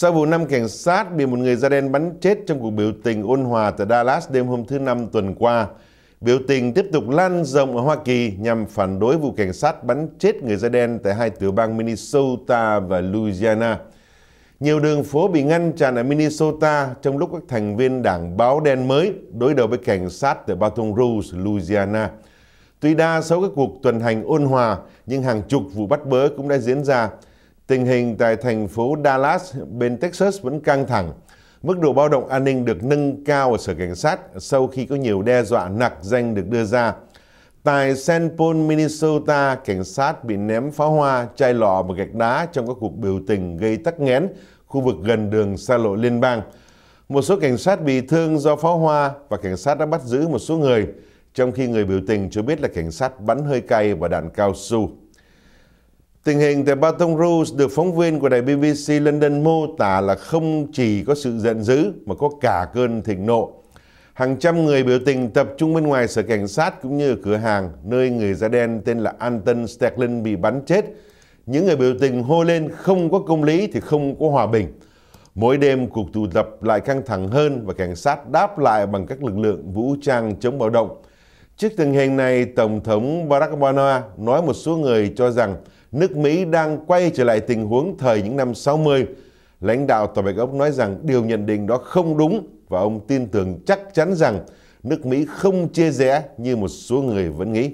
Sau vụ năm cảnh sát bị một người da đen bắn chết trong cuộc biểu tình ôn hòa tại Dallas đêm hôm thứ Năm tuần qua, biểu tình tiếp tục lan rộng ở Hoa Kỳ nhằm phản đối vụ cảnh sát bắn chết người da đen tại hai tiểu bang Minnesota và Louisiana. Nhiều đường phố bị ngăn chặn ở Minnesota trong lúc các thành viên đảng báo đen mới đối đầu với cảnh sát tại Baton Rouge, Louisiana. Tuy đa số các cuộc tuần hành ôn hòa, nhưng hàng chục vụ bắt bớ cũng đã diễn ra. Tình hình tại thành phố Dallas bên Texas vẫn căng thẳng. Mức độ bao động an ninh được nâng cao ở sở cảnh sát sau khi có nhiều đe dọa nặc danh được đưa ra. Tại St. Paul, Minnesota, cảnh sát bị ném pháo hoa, chai lọ và gạch đá trong các cuộc biểu tình gây tắc nghẽn khu vực gần đường xa lộ liên bang. Một số cảnh sát bị thương do pháo hoa và cảnh sát đã bắt giữ một số người, trong khi người biểu tình cho biết là cảnh sát bắn hơi cay và đạn cao su. Tình hình tại Baton Rouge được phóng viên của đài BBC London mô tả là không chỉ có sự giận dữ mà có cả cơn thịnh nộ. Hàng trăm người biểu tình tập trung bên ngoài sở cảnh sát cũng như cửa hàng nơi người da đen tên là Anton Steglin bị bắn chết. Những người biểu tình hô lên không có công lý thì không có hòa bình. Mỗi đêm cuộc tụ tập lại căng thẳng hơn và cảnh sát đáp lại bằng các lực lượng vũ trang chống bạo động. Trước tình hình này, Tổng thống Barack Obama nói một số người cho rằng nước Mỹ đang quay trở lại tình huống thời những năm 60. Lãnh đạo Tòa Bạch Ốc nói rằng điều nhận định đó không đúng và ông tin tưởng chắc chắn rằng nước Mỹ không chia rẽ như một số người vẫn nghĩ.